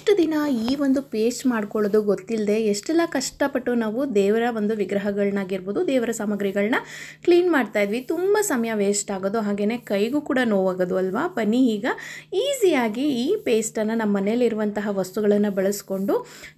ಎಷ್ಟು ದಿನ ಈ ಒಂದು ಪೇಸ್ಟ್ ಮಾಡ್ಕೊಳ್ಳೋದು ಗೊತ್ತಿಲ್ಲದೆ ಎಷ್ಟೆಲ್ಲ ಕಷ್ಟಪಟ್ಟು ನಾವು ದೇವರ ಒಂದು ವಿಗ್ರಹಗಳನ್ನಾಗಿರ್ಬೋದು ದೇವರ ಸಾಮಗ್ರಿಗಳನ್ನ ಕ್ಲೀನ್ ಮಾಡ್ತಾ ಇದ್ವಿ ತುಂಬ ಸಮಯ ವೇಸ್ಟ್ ಆಗೋದು ಹಾಗೆಯೇ ಕೈಗೂ ಕೂಡ ನೋವಾಗೋದು ಅಲ್ವಾ ಬನ್ನಿ ಈಗ ಈಸಿಯಾಗಿ ಈ ಪೇಸ್ಟನ್ನು ನಮ್ಮ ಮನೇಲಿರುವಂತಹ ವಸ್ತುಗಳನ್ನು ಬಳಸ್ಕೊಂಡು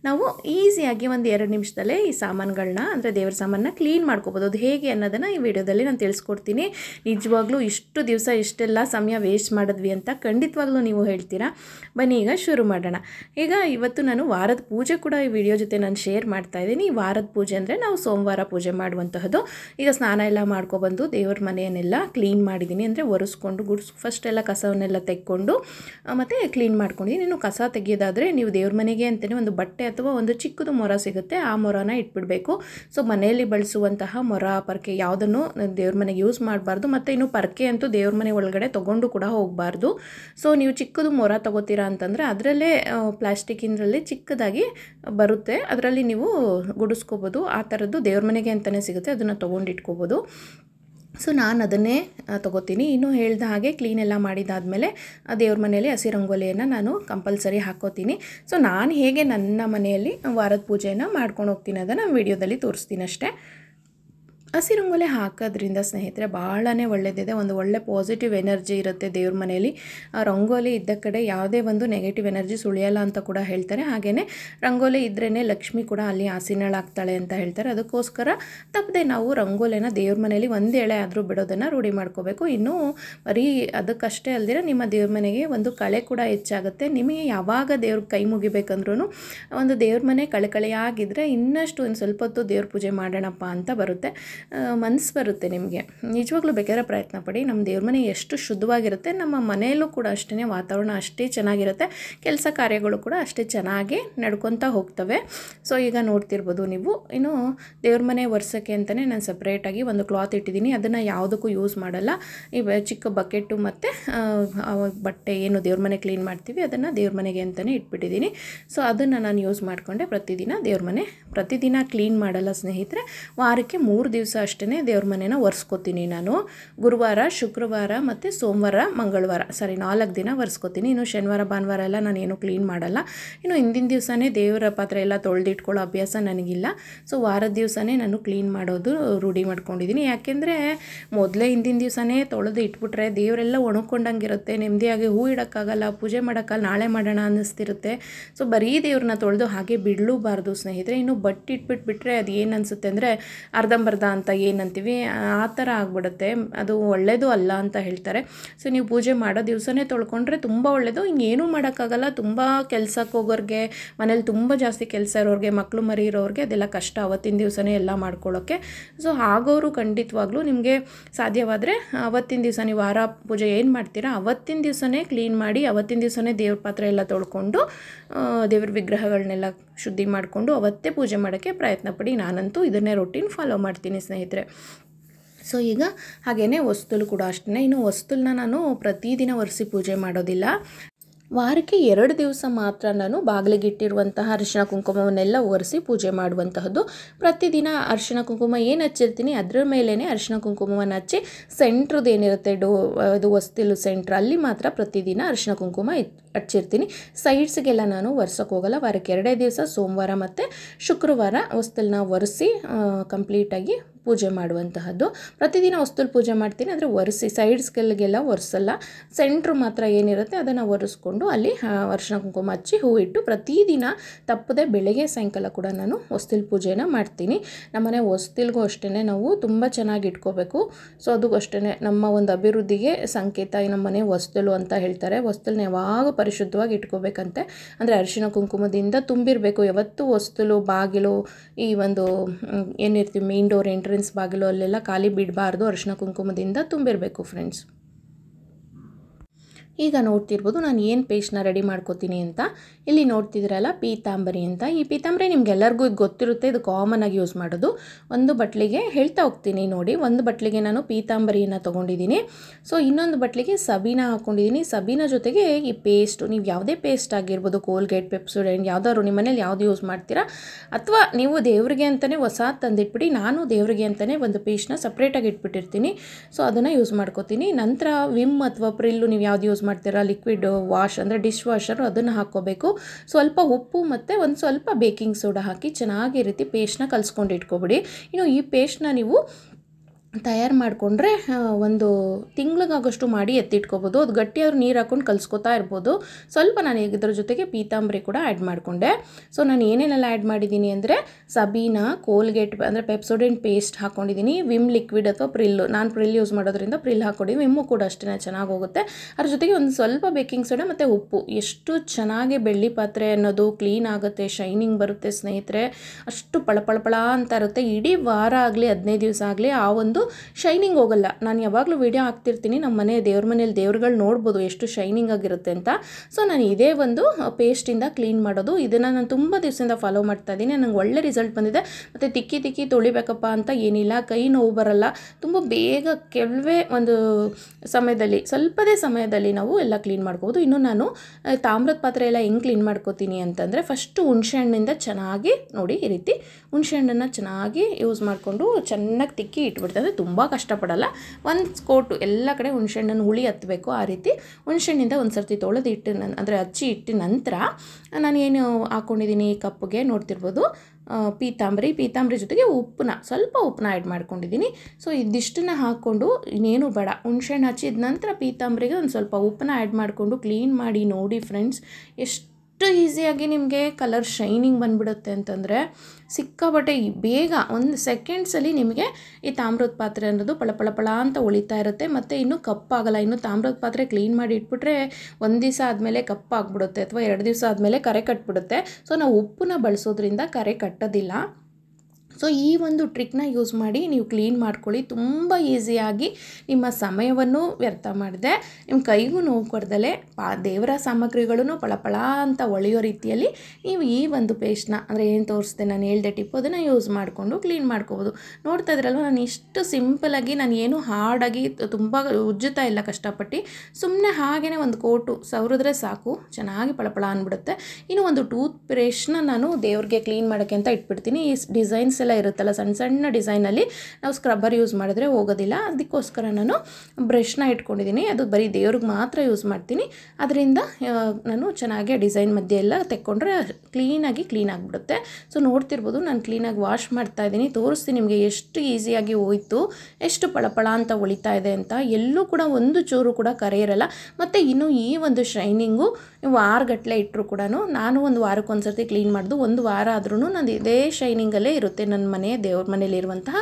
ನಾವು ಈಸಿಯಾಗಿ ಒಂದು ಎರಡು ನಿಮಿಷದಲ್ಲೇ ಈ ಸಾಮಾನುಗಳನ್ನ ಅಂದರೆ ದೇವರ ಸಾಮಾನನ್ನ ಕ್ಲೀನ್ ಮಾಡ್ಕೋಬೋದು ಅದು ಹೇಗೆ ಅನ್ನೋದನ್ನು ಈ ವಿಡಿಯೋದಲ್ಲಿ ನಾನು ತಿಳಿಸ್ಕೊಡ್ತೀನಿ ನಿಜವಾಗ್ಲೂ ಇಷ್ಟು ದಿವಸ ಇಷ್ಟೆಲ್ಲ ಸಮಯ ವೇಸ್ಟ್ ಮಾಡಿದ್ವಿ ಅಂತ ಖಂಡಿತವಾಗ್ಲೂ ನೀವು ಹೇಳ್ತೀರಾ ಬನ್ನಿ ಈಗ ಶುರು ಮಾಡೋಣ ಈಗ ಇವತ್ತು ನಾನು ವಾರದ ಪೂಜೆ ಕೂಡ ಈ ವಿಡಿಯೋ ಜೊತೆ ನಾನು ಶೇರ್ ಮಾಡ್ತಾ ಇದ್ದೀನಿ ಈ ವಾರದ ಪೂಜೆ ಅಂದರೆ ನಾವು ಸೋಮವಾರ ಪೂಜೆ ಮಾಡುವಂತಹದ್ದು ಈಗ ಸ್ನಾನ ಎಲ್ಲ ಮಾಡ್ಕೊಬಂದು ದೇವ್ರ ಮನೆಯನ್ನೆಲ್ಲ ಕ್ಲೀನ್ ಮಾಡಿದ್ದೀನಿ ಅಂದರೆ ಒರೆಸ್ಕೊಂಡು ಗುಡ್ಸ್ ಫಸ್ಟ್ ಎಲ್ಲ ಕಸವನ್ನೆಲ್ಲ ತೆಕ್ಕೊಂಡು ಮತ್ತು ಕ್ಲೀನ್ ಮಾಡ್ಕೊಂಡಿದ್ದೀನಿ ಇನ್ನು ಕಸ ತೆಗೆಯೋದಾದರೆ ನೀವು ದೇವ್ರ ಮನೆಗೆ ಅಂತಲೇ ಒಂದು ಬಟ್ಟೆ ಅಥವಾ ಒಂದು ಚಿಕ್ಕದು ಮೊರ ಸಿಗುತ್ತೆ ಆ ಮೊರನ ಇಟ್ಬಿಡಬೇಕು ಸೊ ಮನೆಯಲ್ಲಿ ಬಳಸುವಂತಹ ಮೊರ ಪರ್ಕೆ ಯಾವುದನ್ನು ದೇವ್ರ ಮನೆಗೆ ಯೂಸ್ ಮಾಡಬಾರ್ದು ಮತ್ತು ಇನ್ನು ಪರ್ಕೆ ಅಂತೂ ದೇವ್ರ ಮನೆ ಒಳಗಡೆ ತೊಗೊಂಡು ಕೂಡ ಹೋಗಬಾರ್ದು ಸೊ ನೀವು ಚಿಕ್ಕದು ಮೊರ ತೊಗೋತೀರಾ ಅಂತಂದರೆ ಅದರಲ್ಲೇ ಪ್ಲಾಸ್ಟಿಕ್ಕಿನಲ್ಲಿ ಚಿಕ್ಕದಾಗಿ ಬರುತ್ತೆ ಅದರಲ್ಲಿ ನೀವು ಗುಡಿಸ್ಕೋಬೋದು ಆ ಥರದ್ದು ದೇವ್ರ ಮನೆಗೆ ಅಂತಲೇ ಸಿಗುತ್ತೆ ಅದನ್ನು ತೊಗೊಂಡಿಟ್ಕೋಬೋದು ಸೊ ನಾನು ಅದನ್ನೇ ತೊಗೋತೀನಿ ಇನ್ನೂ ಹೇಳ್ದ ಹಾಗೆ ಕ್ಲೀನ್ ಎಲ್ಲ ಮಾಡಿದಾದಮೇಲೆ ದೇವ್ರ ಮನೆಯಲ್ಲಿ ಹಸಿ ರಂಗೋಲಿಯನ್ನು ನಾನು ಕಂಪಲ್ಸರಿ ಹಾಕೋತೀನಿ ಸೊ ನಾನು ಹೇಗೆ ನನ್ನ ಮನೆಯಲ್ಲಿ ವಾರದ ಪೂಜೆಯನ್ನು ಮಾಡ್ಕೊಂಡು ಹೋಗ್ತೀನಿ ಅದನ್ನು ವಿಡಿಯೋದಲ್ಲಿ ತೋರಿಸ್ತೀನಿ ಅಷ್ಟೇ ಹಸಿರುಂಗುಲೆ ಹಾಕೋದ್ರಿಂದ ಸ್ನೇಹಿತರೆ ಭಾಳನೇ ಒಳ್ಳೆಯದಿದೆ ಒಂದು ಒಳ್ಳೆ ಪಾಸಿಟಿವ್ ಎನರ್ಜಿ ಇರುತ್ತೆ ದೇವ್ರ ಮನೆಯಲ್ಲಿ ಆ ರಂಗೋಲಿ ಇದ್ದ ಕಡೆ ಯಾವುದೇ ಒಂದು ನೆಗೆಟಿವ್ ಎನರ್ಜಿ ಸುಳಿಯಲ್ಲ ಅಂತ ಕೂಡ ಹೇಳ್ತಾರೆ ಹಾಗೆಯೇ ರಂಗೋಲಿ ಇದ್ರೇ ಲಕ್ಷ್ಮಿ ಕೂಡ ಅಲ್ಲಿ ಆಸೀನಳಾಗ್ತಾಳೆ ಅಂತ ಹೇಳ್ತಾರೆ ಅದಕ್ಕೋಸ್ಕರ ತಪ್ಪದೆ ನಾವು ರಂಗೋಲಿನ ದೇವ್ರ ಮನೆಯಲ್ಲಿ ಒಂದು ಎಳೆ ಆದರೂ ಬಿಡೋದನ್ನು ರೂಢಿ ಮಾಡ್ಕೋಬೇಕು ಇನ್ನೂ ಬರೀ ಅದಕ್ಕಷ್ಟೇ ಅಲ್ಲದಿರ ನಿಮ್ಮ ದೇವ್ರ ಮನೆಗೆ ಒಂದು ಕಳೆ ಕೂಡ ಹೆಚ್ಚಾಗುತ್ತೆ ನಿಮಗೆ ಯಾವಾಗ ದೇವ್ರಿಗೆ ಕೈ ಮುಗಿಬೇಕಂದ್ರೂ ಒಂದು ದೇವ್ರ ಮನೆ ಕಳೆಕಳೆಯಾಗಿದ್ದರೆ ಇನ್ನಷ್ಟು ಒಂದು ಸ್ವಲ್ಪ ಹೊತ್ತು ದೇವ್ರ ಪೂಜೆ ಮಾಡೋಣಪ್ಪ ಅಂತ ಬರುತ್ತೆ ಮನಸ್ಸು ಬರುತ್ತೆ ನಿಮಗೆ ನಿಜವಾಗ್ಲೂ ಬೇಕಾದ್ರೆ ಪ್ರಯತ್ನ ಪಡಿ ನಮ್ಮ ದೇವ್ರ ಮನೆ ಎಷ್ಟು ಶುದ್ಧವಾಗಿರುತ್ತೆ ನಮ್ಮ ಮನೆಯಲ್ಲೂ ಕೂಡ ಅಷ್ಟೇ ವಾತಾವರಣ ಅಷ್ಟೇ ಚೆನ್ನಾಗಿರುತ್ತೆ ಕೆಲಸ ಕಾರ್ಯಗಳು ಕೂಡ ಅಷ್ಟೇ ಚೆನ್ನಾಗಿ ನಡ್ಕೊತಾ ಹೋಗ್ತವೆ ಸೊ ಈಗ ನೋಡ್ತಿರ್ಬೋದು ನೀವು ಇನ್ನು ದೇವ್ರ ಮನೆ ವರ್ಸಕ್ಕೆ ಅಂತಲೇ ನಾನು ಸಪ್ರೇಟಾಗಿ ಒಂದು ಕ್ಲಾತ್ ಇಟ್ಟಿದ್ದೀನಿ ಅದನ್ನು ಯಾವುದಕ್ಕೂ ಯೂಸ್ ಮಾಡಲ್ಲ ಈ ಚಿಕ್ಕ ಬಕೆಟು ಮತ್ತು ಬಟ್ಟೆ ಏನು ದೇವ್ರ ಮನೆ ಕ್ಲೀನ್ ಮಾಡ್ತೀವಿ ಅದನ್ನು ದೇವ್ರ ಮನೆಗೆ ಅಂತಲೇ ಇಟ್ಬಿಟ್ಟಿದ್ದೀನಿ ಸೊ ಅದನ್ನು ನಾನು ಯೂಸ್ ಮಾಡಿಕೊಂಡೆ ಪ್ರತಿದಿನ ದೇವ್ರ ಮನೆ ಪ್ರತಿದಿನ ಕ್ಲೀನ್ ಮಾಡಲ್ಲ ಸ್ನೇಹಿತರೆ ವಾರಕ್ಕೆ ಮೂರು ದಿವಸ ದಿವಸ ಅಷ್ಟೇ ದೇವ್ರ ಮನೆನ ಒರೆಸ್ಕೊತೀನಿ ನಾನು ಗುರುವಾರ ಶುಕ್ರವಾರ ಮತ್ತು ಸೋಮವಾರ ಮಂಗಳವಾರ ಸಾರಿ ನಾಲ್ಕು ದಿನ ಒರೆಸ್ಕೋತೀನಿ ಇನ್ನು ಶನಿವಾರ ಭಾನುವಾರ ಎಲ್ಲ ನಾನು ಏನು ಕ್ಲೀನ್ ಮಾಡಲ್ಲ ಇನ್ನು ಹಿಂದಿನ ದಿವಸನೇ ದೇವರ ಪಾತ್ರೆ ಎಲ್ಲ ತೊಳೆದಿಟ್ಕೊಳ್ಳೋ ಅಭ್ಯಾಸ ನನಗಿಲ್ಲ ಸೊ ವಾರದ ದಿವಸನೇ ನಾನು ಕ್ಲೀನ್ ಮಾಡೋದು ರೂಢಿ ಮಾಡ್ಕೊಂಡಿದ್ದೀನಿ ಯಾಕೆಂದರೆ ಮೊದಲೇ ಹಿಂದಿನ ದಿವಸನೇ ತೊಳೆದು ಇಟ್ಬಿಟ್ರೆ ದೇವರೆಲ್ಲ ಇರುತ್ತೆ ನೆಮ್ಮದಿಯಾಗಿ ಹೂ ಇಡೋಕ್ಕಾಗಲ್ಲ ಪೂಜೆ ಮಾಡೋಕ್ಕಲ್ಲ ನಾಳೆ ಮಾಡೋಣ ಅನ್ನಿಸ್ತಿರುತ್ತೆ ಸೊ ಬರೀ ದೇವ್ರನ್ನ ತೊಳೆದು ಹಾಗೆ ಬಿಡಲೂಬಾರ್ದು ಸ್ನೇಹಿತರೆ ಇನ್ನು ಬಟ್ಟೆ ಇಟ್ಬಿಟ್ಬಿಟ್ರೆ ಅದು ಏನು ಅನಿಸುತ್ತೆ ಅಂದರೆ ಅರ್ಧಂಬರ್ಧ ಅಂತ ಏನಂತೀವಿ ಆ ಥರ ಆಗಿಬಿಡುತ್ತೆ ಅದು ಒಳ್ಳೆಯದು ಅಲ್ಲ ಅಂತ ಹೇಳ್ತಾರೆ ಸೊ ನೀವು ಪೂಜೆ ಮಾಡೋ ದಿವಸನೇ ತೊಳ್ಕೊಂಡ್ರೆ ತುಂಬ ಒಳ್ಳೆಯದು ಏನೂ ಮಾಡೋಕ್ಕಾಗಲ್ಲ ತುಂಬ ಕೆಲ್ಸಕ್ಕೆ ಹೋಗೋರಿಗೆ ಮನೇಲಿ ತುಂಬ ಜಾಸ್ತಿ ಕೆಲಸ ಇರೋರಿಗೆ ಮಕ್ಕಳು ಮರಿ ಇರೋರಿಗೆ ಅದೆಲ್ಲ ಕಷ್ಟ ಅವತ್ತಿನ ದಿವಸನೇ ಎಲ್ಲ ಮಾಡ್ಕೊಳ್ಳೋಕ್ಕೆ ಸೊ ಆಗೋರು ಖಂಡಿತವಾಗ್ಲೂ ನಿಮಗೆ ಸಾಧ್ಯವಾದರೆ ಅವತ್ತಿನ ದಿವಸ ನೀವು ವಾರ ಪೂಜೆ ಏನು ಮಾಡ್ತೀರಾ ಅವತ್ತಿನ ದಿವಸನೇ ಕ್ಲೀನ್ ಮಾಡಿ ಅವತ್ತಿನ ದಿವಸನೇ ದೇವ್ರ ಪಾತ್ರೆ ಎಲ್ಲ ತೊಳ್ಕೊಂಡು ದೇವ್ರ ವಿಗ್ರಹಗಳನ್ನೆಲ್ಲ ಶುದ್ಧಿ ಮಾಡಿಕೊಂಡು ಅವತ್ತೇ ಪೂಜೆ ಮಾಡೋಕ್ಕೆ ಪ್ರಯತ್ನ ಪಡಿ ನಾನಂತೂ ಇದನ್ನೇ ರೊಟೀನ್ ಫಾಲೋ ಮಾಡ್ತೀನಿ ಸ್ನೇಹಿತರೆ ಸೊ ಈಗ ಹಾಗೇ ವಸ್ತುಲು ಕೂಡ ಅಷ್ಟೇ ಇನ್ನು ವಸ್ತುಲನ್ನ ನಾನು ಪ್ರತಿದಿನ ಒರೆಸಿ ಪೂಜೆ ಮಾಡೋದಿಲ್ಲ ವಾರಕ್ಕೆ ಎರಡು ದಿವಸ ಮಾತ್ರ ನಾನು ಬಾಗಿಲಿಗಿಟ್ಟಿರುವಂತಹ ಅರಿಶಿಣ ಕುಂಕುಮವನ್ನೆಲ್ಲ ಒರೆಸಿ ಪೂಜೆ ಮಾಡುವಂತಹದ್ದು ಪ್ರತಿದಿನ ಅರಿಶಿಣ ಕುಂಕುಮ ಏನು ಹಚ್ಚಿರ್ತೀನಿ ಅದರ ಮೇಲೇ ಅರಿಶಿಣ ಕುಂಕುಮವನ್ನು ಹಚ್ಚಿ ಸೆಂಟ್ರದ್ದು ಏನಿರುತ್ತೆ ಡೋ ಅದು ವಸ್ತಿಲು ಸೆಂಟ್ರ್ ಅಲ್ಲಿ ಮಾತ್ರ ಪ್ರತಿದಿನ ಅರಿಶಿಣ ಕುಂಕುಮ ಹಚ್ಚಿರ್ತೀನಿ ಸೈಡ್ಸ್ಗೆಲ್ಲ ನಾನು ಒರೆಸೋಕೆ ಹೋಗಲ್ಲ ವಾರಕ್ಕೆ ಎರಡೇ ದಿವಸ ಸೋಮವಾರ ಮತ್ತು ಶುಕ್ರವಾರ ವಸ್ತುಲನ್ನ ಒರೆಸಿ ಕಂಪ್ಲೀಟಾಗಿ ಪೂಜೆ ಮಾಡುವಂತಹದ್ದು ಪ್ರತಿದಿನ ಹೊಸ್ತಲ್ ಪೂಜೆ ಮಾಡ್ತೀನಿ ಆದರೆ ಒರೆಸಿ ಸೈಡ್ಸ್ಗಳಿಗೆಲ್ಲ ಒರೆಸಲ್ಲ ಸೆಂಟ್ರ್ ಮಾತ್ರ ಏನಿರುತ್ತೆ ಅದನ್ನು ಒರೆಸ್ಕೊಂಡು ಅಲ್ಲಿ ಅರ್ಶಿನ ಕುಂಕುಮ ಹಚ್ಚಿ ಇಟ್ಟು ಪ್ರತಿದಿನ ತಪ್ಪದೆ ಬೆಳಗ್ಗೆ ಸಾಯಂಕಾಲ ಕೂಡ ನಾನು ಹೊಸ್ತಿಲ್ ಪೂಜೆನ ಮಾಡ್ತೀನಿ ನಮ್ಮನೆ ಹೊಸ್ತಿಲ್ಗೂ ಅಷ್ಟೇ ನಾವು ತುಂಬ ಚೆನ್ನಾಗಿ ಇಟ್ಕೋಬೇಕು ಸೊ ಅದಕ್ಕೂ ಅಷ್ಟೇ ನಮ್ಮ ಒಂದು ಅಭಿವೃದ್ಧಿಗೆ ಸಂಕೇತ ನಮ್ಮ ಮನೆ ಅಂತ ಹೇಳ್ತಾರೆ ವಸ್ತುಲ್ನ ಯಾವಾಗ ಪರಿಶುದ್ಧವಾಗಿ ಇಟ್ಕೋಬೇಕಂತೆ ಅಂದರೆ ಅರಿಶಿನ ಕುಂಕುಮದಿಂದ ತುಂಬಿರಬೇಕು ಯಾವತ್ತೂ ವಸ್ತುಲು ಬಾಗಿಲು ಈ ಒಂದು ಏನಿರ್ತೀವಿ ಮೇನ್ ಡೋರ್ ಎಂಟ್ರೆನ್ಸ್ ಬಾಗಿಲು ಅಲ್ಲೆಲ್ಲ ಖಾಲಿ ಬಿಡಬಾರ್ದು ಅರಿಶಿನ ಕುಂಕುಮದಿಂದ ತುಂಬಿರಬೇಕು ಫ್ರೆಂಡ್ಸ್ ಈಗ ನೋಡ್ತಿರ್ಬೋದು ನಾನು ಏನು ಪೇಸ್ಟ್ನ ರೆಡಿ ಮಾಡ್ಕೋತೀನಿ ಅಂತ ಇಲ್ಲಿ ನೋಡ್ತಿದ್ರಲ್ಲ ಪೀತಾಂಬರಿ ಅಂತ ಈ ಪೀತಾಂಬರಿ ನಿಮ್ಗೆಲ್ಲರಿಗೂ ಇದು ಗೊತ್ತಿರುತ್ತೆ ಇದು ಕಾಮನ್ ಆಗಿ ಯೂಸ್ ಮಾಡೋದು ಒಂದು ಬಟ್ಲಿಗೆ ಹೇಳ್ತಾ ಹೋಗ್ತೀನಿ ನೋಡಿ ಒಂದು ಬಟ್ಲಿಗೆ ನಾನು ಪೀತಾಂಬರಿಯನ್ನು ತೊಗೊಂಡಿದ್ದೀನಿ ಸೊ ಇನ್ನೊಂದು ಬಟ್ಲಿಗೆ ಸಬೀನ ಹಾಕ್ಕೊಂಡಿದ್ದೀನಿ ಸಬೀನ ಜೊತೆಗೆ ಈ ಪೇಸ್ಟು ನೀವು ಯಾವುದೇ ಪೇಸ್ಟ್ ಆಗಿರ್ಬೋದು ಕೋಲ್ಗೇಟ್ ಪೆಪ್ಸುಡೆಂಟ್ ಯಾವುದಾದ್ರು ನಿಮ್ಮ ಮನೇಲಿ ಯಾವುದು ಯೂಸ್ ಮಾಡ್ತೀರಾ ಅಥವಾ ನೀವು ದೇವ್ರಿಗೆ ಅಂತಲೇ ಹೊಸ ತಂದಿಟ್ಬಿಡಿ ನಾನು ದೇವರಿಗೆ ಅಂತಲೇ ಒಂದು ಪೇಸ್ಟ್ನ ಸಪ್ರೇಟಾಗಿ ಇಟ್ಬಿಟ್ಟಿರ್ತೀನಿ ಸೊ ಅದನ್ನು ಯೂಸ್ ಮಾಡ್ಕೋತೀನಿ ನಂತರ ವಿಮ್ ಅಥವಾ ಪ್ರಿಲ್ಲು ನೀವು ಯಾವ್ದು ಯೂಸ್ ಮಾಡ್ತೀರಾ ಲಿಕ್ವಿಡ್ ವಾಶ್ ಅಂದರೆ ಡಿಶ್ ವಾಷರು ಅದನ್ನು ಹಾಕ್ಕೋಬೇಕು ಸ್ವಲ್ಪ ಉಪ್ಪು ಮತ್ತು ಒಂದು ಸ್ವಲ್ಪ ಬೇಕಿಂಗ್ ಸೋಡಾ ಹಾಕಿ ಚೆನ್ನಾಗಿ ರೀತಿ ಪೇಸ್ಟ್ನ ಕಲಿಸ್ಕೊಂಡು ಇಟ್ಕೊಬಿಡಿ ಇನ್ನು ಈ ಪೇಸ್ಟ್ನ ನೀವು ತಯಾರು ಮಾಡಿಕೊಂಡ್ರೆ ಒಂದು ತಿಂಗ್ಳಿಗಾಗಷ್ಟು ಮಾಡಿ ಎತ್ತಿಟ್ಕೋಬೋದು ಅದು ಗಟ್ಟಿಯಾದ್ರು ನೀರು ಹಾಕೊಂಡು ಕಲಿಸ್ಕೊತಾ ಇರ್ಬೋದು ಸ್ವಲ್ಪ ನಾನು ಇದ್ರ ಜೊತೆಗೆ ಪೀತಾಂಬರಿ ಕೂಡ ಆ್ಯಡ್ ಮಾಡಿಕೊಂಡೆ ಸೊ ನಾನು ಏನೇನೆಲ್ಲ ಆ್ಯಡ್ ಮಾಡಿದ್ದೀನಿ ಅಂದರೆ ಸಬೀನಾ ಕೋಲ್ಗೇಟ್ ಅಂದರೆ ಪೆಪ್ಸೋಡೆಂಟ್ ಪೇಸ್ಟ್ ಹಾಕ್ಕೊಂಡಿದ್ದೀನಿ ವಿಮ್ ಲಿಕ್ವಿಡ್ ಅಥವಾ ಪ್ರಿಲ್ ನಾನು ಪ್ರಿಲ್ ಯೂಸ್ ಮಾಡೋದ್ರಿಂದ ಪ್ರಿಲ್ ಹಾಕ್ಕೊಂಡಿದ್ದೀನಿ ವಿಮ್ಮು ಕೂಡ ಅಷ್ಟೇ ಚೆನ್ನಾಗಿ ಹೋಗುತ್ತೆ ಅದ್ರ ಜೊತೆಗೆ ಒಂದು ಸ್ವಲ್ಪ ಬೇಕಿಂಗ್ ಸೋಡಾ ಮತ್ತು ಉಪ್ಪು ಎಷ್ಟು ಚೆನ್ನಾಗಿ ಬೆಳ್ಳಿ ಪಾತ್ರೆ ಅನ್ನೋದು ಕ್ಲೀನ್ ಆಗುತ್ತೆ ಶೈನಿಂಗ್ ಬರುತ್ತೆ ಸ್ನೇಹಿತರೆ ಅಷ್ಟು ಪಳಪಳಪಳ ಅಂತ ಇರುತ್ತೆ ಇಡೀ ವಾರ ಆಗಲಿ ಹದಿನೈದು ದಿವಸ ಆಗಲಿ ಆ ಒಂದು ಶೈನಿಂಗ್ ಹೋಗಲ್ಲ ನಾನು ಯಾವಾಗಲೂ ವೀಡಿಯೋ ಹಾಕ್ತಿರ್ತೀನಿ ನಮ್ಮ ಮನೆ ದೇವ್ರ ಮನೇಲಿ ದೇವ್ರುಗಳು ನೋಡ್ಬೋದು ಎಷ್ಟು ಶೈನಿಂಗ್ ಆಗಿರುತ್ತೆ ಅಂತ ಸೊ ನಾನು ಇದೇ ಒಂದು ಪೇಸ್ಟಿಂದ ಕ್ಲೀನ್ ಮಾಡೋದು ಇದನ್ನು ನಾನು ತುಂಬ ದಿವಸದಿಂದ ಫಾಲೋ ಮಾಡ್ತಾ ಇದ್ದೀನಿ ನನಗೆ ಒಳ್ಳೆ ರಿಸಲ್ಟ್ ಬಂದಿದೆ ಮತ್ತು ತಿಕ್ಕಿ ತಿಕ್ಕಿ ತೊಳಿಬೇಕಪ್ಪ ಅಂತ ಏನಿಲ್ಲ ಕೈ ನೋವು ಬರಲ್ಲ ತುಂಬ ಬೇಗ ಕೆಲವೇ ಒಂದು ಸಮಯದಲ್ಲಿ ಸ್ವಲ್ಪದೇ ಸಮಯದಲ್ಲಿ ನಾವು ಎಲ್ಲ ಕ್ಲೀನ್ ಮಾಡ್ಬೋದು ಇನ್ನು ನಾನು ತಾಮ್ರದ ಪಾತ್ರೆ ಎಲ್ಲ ಹೆಂಗೆ ಕ್ಲೀನ್ ಮಾಡ್ಕೋತೀನಿ ಅಂತಂದರೆ ಫಸ್ಟು ಹುಣಸೆ ಹಣ್ಣಿಂದ ಚೆನ್ನಾಗಿ ನೋಡಿ ಈ ರೀತಿ ಹುಣಸೆಹಣ್ಣನ್ನು ಚೆನ್ನಾಗಿ ಯೂಸ್ ಮಾಡಿಕೊಂಡು ಚೆನ್ನಾಗಿ ತಿಕ್ಕಿ ಇಟ್ಬಿಡ್ತಾರೆ ತುಂಬ ಕಷ್ಟಪಡಲ್ಲ ಒಂದು ಸ್ಕೋಟು ಎಲ್ಲ ಕಡೆ ಹುಣಸೆಹಣ್ಣನ್ನು ಹುಳಿ ಹತ್ತಬೇಕು ಆ ರೀತಿ ಹುಣಸೆಹಣ್ಣಿಂದ ಒಂದು ಸರ್ತಿ ತೊಳೆದು ಇಟ್ಟು ನನ್ನ ಅಂದರೆ ಹಚ್ಚಿ ಇಟ್ಟ ನಂತರ ನಾನು ಏನು ಹಾಕ್ಕೊಂಡಿದ್ದೀನಿ ಕಪ್ಪಿಗೆ ನೋಡ್ತಿರ್ಬೋದು ಪೀತಾಂಬರಿ ಪೀತಾಂಬರಿ ಜೊತೆಗೆ ಉಪ್ಪನ್ನ ಸ್ವಲ್ಪ ಉಪ್ಪನ್ನ ಆ್ಯಡ್ ಮಾಡ್ಕೊಂಡಿದ್ದೀನಿ ಸೊ ಇದಿಷ್ಟನ್ನ ಹಾಕ್ಕೊಂಡು ಇನ್ನೇನು ಬೇಡ ಹುಣಸೆಹಣ್ಣು ಹಚ್ಚಿದ ನಂತರ ಪೀತಾಂಬರಿಗೆ ಒಂದು ಸ್ವಲ್ಪ ಉಪ್ಪನ್ನ ಆ್ಯಡ್ ಮಾಡಿಕೊಂಡು ಕ್ಲೀನ್ ಮಾಡಿ ನೋಡಿ ಫ್ರೆಂಡ್ಸ್ ಎಷ್ಟು ಅಷ್ಟು ಈಸಿಯಾಗಿ ನಿಮಗೆ ಕಲರ್ ಶೈನಿಂಗ್ ಬಂದ್ಬಿಡುತ್ತೆ ಅಂತಂದರೆ ಸಿಕ್ಕಾಪಟ್ಟೆ ಬೇಗ ಒಂದು ಸೆಕೆಂಡ್ಸಲ್ಲಿ ನಿಮಗೆ ಈ ತಾಮ್ರದ ಪಾತ್ರೆ ಅನ್ನೋದು ಪಳಪಳಪಳ ಅಂತ ಉಳಿತಾ ಇರುತ್ತೆ ಮತ್ತು ಇನ್ನೂ ಕಪ್ಪಾಗಲ್ಲ ಇನ್ನು ತಾಮ್ರದ ಪಾತ್ರೆ ಕ್ಲೀನ್ ಮಾಡಿ ಇಟ್ಬಿಟ್ರೆ ಒಂದು ದಿವಸ ಆದಮೇಲೆ ಕಪ್ಪಾಗ್ಬಿಡುತ್ತೆ ಅಥವಾ ಎರಡು ದಿವಸ ಆದಮೇಲೆ ಕರೆ ಕಟ್ಬಿಡುತ್ತೆ ಸೊ ನಾವು ಉಪ್ಪನ್ನ ಬಳಸೋದ್ರಿಂದ ಕರೆ ಕಟ್ಟೋದಿಲ್ಲ ಸೊ ಈ ಒಂದು ಟ್ರಿಕ್ನ ಯೂಸ್ ಮಾಡಿ ನೀವು ಕ್ಲೀನ್ ಮಾಡ್ಕೊಳ್ಳಿ ತುಂಬ ಈಸಿಯಾಗಿ ನಿಮ್ಮ ಸಮಯವನ್ನು ವ್ಯರ್ಥ ಮಾಡಿದೆ ನಿಮ್ಮ ಕೈಗೂ ನೋವು ಕೊಡ್ದಲೇ ಪಾ ದೇವರ ಸಾಮಗ್ರಿಗಳನ್ನು ಪಳಪಳ ಅಂತ ಒಳೆಯೋ ರೀತಿಯಲ್ಲಿ ನೀವು ಈ ಒಂದು ಪೇಸ್ಟ್ನ ಅಂದರೆ ಏನು ತೋರಿಸ್ದೆ ನಾನು ಹೇಳಿದೆ ಟಿಪ್ಪು ಅದನ್ನು ಯೂಸ್ ಮಾಡಿಕೊಂಡು ಕ್ಲೀನ್ ಮಾಡ್ಕೋಬೋದು ನೋಡ್ತಾ ಇದ್ರಲ್ವ ನಾನು ಇಷ್ಟು ಸಿಂಪಲಾಗಿ ನಾನು ಏನು ಹಾರ್ಡಾಗಿ ತುಂಬ ಉಜ್ಜುತ್ತಾ ಇಲ್ಲ ಕಷ್ಟಪಟ್ಟು ಸುಮ್ಮನೆ ಹಾಗೇ ಒಂದು ಕೋಟು ಸವರಿದ್ರೆ ಸಾಕು ಚೆನ್ನಾಗಿ ಪಳಪಳ ಅಂದ್ಬಿಡುತ್ತೆ ಇನ್ನು ಒಂದು ಟೂತ್ ಪೇಸ್ಟ್ನ ನಾನು ದೇವ್ರಿಗೆ ಕ್ಲೀನ್ ಮಾಡೋಕ್ಕೆ ಅಂತ ಇಟ್ಬಿಡ್ತೀನಿ ಈ ಡಿಸೈನ್ಸ್ ಎಲ್ಲ ಇರುತ್ತಲ್ಲ ಸಣ್ಣ ಸಣ್ಣ ಡಿಸೈನಲ್ಲಿ ನಾವು ಸ್ಕ್ರಬ್ಬರ್ ಯೂಸ್ ಮಾಡಿದ್ರೆ ಹೋಗೋದಿಲ್ಲ ಅದಕ್ಕೋಸ್ಕರ ನಾನು ಬ್ರಷ್ನ ಇಟ್ಕೊಂಡಿದ್ದೀನಿ ಅದು ಬರೀ ದೇವ್ರಿಗೆ ಮಾತ್ರ ಯೂಸ್ ಮಾಡ್ತೀನಿ ಅದರಿಂದ ನಾನು ಚೆನ್ನಾಗಿ ಡಿಸೈನ್ ಮಧ್ಯೆ ಎಲ್ಲ ತೆಕ್ಕೊಂಡ್ರೆ ಕ್ಲೀನಾಗಿ ಕ್ಲೀನ್ ಆಗಿಬಿಡುತ್ತೆ ಸೊ ನೋಡ್ತಿರ್ಬೋದು ನಾನು ಕ್ಲೀನಾಗಿ ವಾಶ್ ಮಾಡ್ತಾ ಇದ್ದೀನಿ ತೋರಿಸ್ತೀನಿ ನಿಮಗೆ ಎಷ್ಟು ಈಸಿಯಾಗಿ ಹೋಯಿತು ಎಷ್ಟು ಪಳಪಳ ಅಂತ ಉಳಿತಾ ಇದೆ ಅಂತ ಎಲ್ಲೂ ಕೂಡ ಒಂದು ಚೂರು ಕೂಡ ಕರೆ ಇರಲ್ಲ ಮತ್ತು ಇನ್ನು ಈ ಒಂದು ಶೈನಿಂಗು ವಾರಗಟ್ಟಲೆ ಇಟ್ಟರು ಕೂಡ ನಾನು ಒಂದು ವಾರಕ್ಕೊಂದ್ಸರ್ತಿ ಕ್ಲೀನ್ ಮಾಡಿದ್ದು ಒಂದು ವಾರ ಆದ್ರೂ ನಾನು ಇದೇ ಶೈನಿಂಗಲ್ಲೇ ಇರುತ್ತೆ ನನ್ನ ನನ್ನ ಮನೆ ದೇವ್ರ ಮನೆಯಲ್ಲಿರುವಂತಹ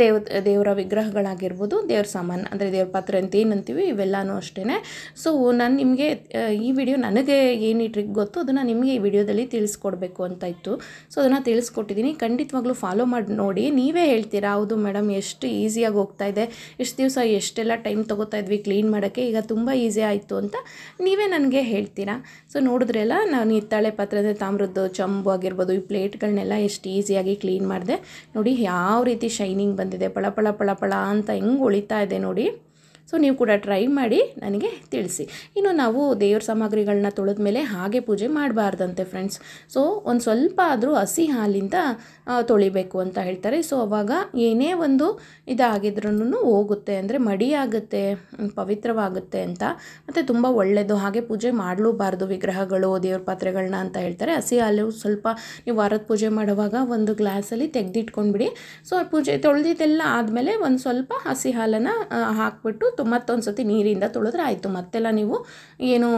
ದೇವ್ ದೇವರ ವಿಗ್ರಹಗಳಾಗಿರ್ಬೋದು ದೇವ್ರ ಸಾಮಾನು ಅಂದರೆ ದೇವ್ರ ಪಾತ್ರೆ ಅಂತ ಏನಂತೀವಿ ಇವೆಲ್ಲನೂ ಅಷ್ಟೇ ಸೊ ನಾನು ನಿಮಗೆ ಈ ವಿಡಿಯೋ ನನಗೆ ಏನು ಟ್ರಿಕ್ ಗೊತ್ತು ಅದನ್ನು ನಿಮಗೆ ಈ ವಿಡಿಯೋದಲ್ಲಿ ತಿಳಿಸ್ಕೊಡ್ಬೇಕು ಅಂತ ಇತ್ತು ಸೊ ಅದನ್ನು ತಿಳಿಸ್ಕೊಟ್ಟಿದ್ದೀನಿ ಖಂಡಿತವಾಗ್ಲೂ ಫಾಲೋ ಮಾಡಿ ನೋಡಿ ನೀವೇ ಹೇಳ್ತೀರಾ ಹೌದು ಮೇಡಮ್ ಎಷ್ಟು ಈಸಿಯಾಗಿ ಹೋಗ್ತಾ ಇದೆ ಎಷ್ಟು ದಿವಸ ಎಷ್ಟೆಲ್ಲ ಟೈಮ್ ತೊಗೋತಾ ಇದ್ವಿ ಕ್ಲೀನ್ ಮಾಡೋಕ್ಕೆ ಈಗ ತುಂಬ ಈಸಿ ಆಯಿತು ಅಂತ ನೀವೇ ನನಗೆ ಹೇಳ್ತೀರಾ ಸೊ ನೋಡಿದ್ರೆಲ್ಲ ನಾನು ಹಿತ್ತಾಳೆ ಪಾತ್ರೆ ತಾಮ್ರದ್ದು ಚಂಬು ಆಗಿರ್ಬೋದು ಈ ಪ್ಲೇಟ್ಗಳನ್ನೆಲ್ಲ ಎಷ್ಟು ಈಸಿಯಾಗಿ ಕ್ಲೀನ್ ಮಾಡಿದೆ ನೋಡಿ ಯಾವ ರೀತಿ ಶೈನಿಂಗ್ ಬಂದಿದೆ ಪಳ ಪಳ ಪಳ ಅಂತ ಹೆಂಗೆ ಉಳಿತಾ ಇದೆ ನೋಡಿ ಸೊ ನೀವು ಕೂಡ ಟ್ರೈ ಮಾಡಿ ನನಗೆ ತಿಳಿಸಿ ಇನ್ನು ನಾವು ದೇವ್ರ ಸಾಮಗ್ರಿಗಳನ್ನ ತೊಳೆದ ಮೇಲೆ ಹಾಗೆ ಪೂಜೆ ಮಾಡಬಾರ್ದಂತೆ ಫ್ರೆಂಡ್ಸ್ ಸೊ ಒಂದು ಸ್ವಲ್ಪ ಆದರೂ ಹಸಿ ಹಾಲಿಂದ ತೊಳಿಬೇಕು ಅಂತ ಹೇಳ್ತಾರೆ ಸೊ ಅವಾಗ ಏನೇ ಒಂದು ಇದಾಗಿದ್ರೂ ಹೋಗುತ್ತೆ ಅಂದರೆ ಮಡಿಯಾಗುತ್ತೆ ಪವಿತ್ರವಾಗುತ್ತೆ ಅಂತ ಮತ್ತು ತುಂಬ ಒಳ್ಳೆಯದು ಹಾಗೆ ಪೂಜೆ ಮಾಡಲೂಬಾರ್ದು ವಿಗ್ರಹಗಳು ದೇವ್ರ ಪಾತ್ರೆಗಳನ್ನ ಅಂತ ಹೇಳ್ತಾರೆ ಹಸಿ ಹಾಲು ಸ್ವಲ್ಪ ನೀವು ವಾರದ ಪೂಜೆ ಮಾಡುವಾಗ ಒಂದು ಗ್ಲಾಸಲ್ಲಿ ತೆಗೆದಿಟ್ಕೊಂಡ್ಬಿಡಿ ಸೊ ಪೂಜೆ ತೊಳೆದಿದ್ದೆಲ್ಲ ಆದಮೇಲೆ ಒಂದು ಸ್ವಲ್ಪ ಹಸಿ ಹಾಲನ್ನು ಹಾಕ್ಬಿಟ್ಟು ತೊಳೆದ್ಬಿಟ್ಟು ಮತ್ತೊಂದು ಸತಿ ನೀರಿಂದ ತೊಳೆದ್ರೆ ಆಯಿತು ಮತ್ತೆಲ್ಲ ನೀವು ಏನು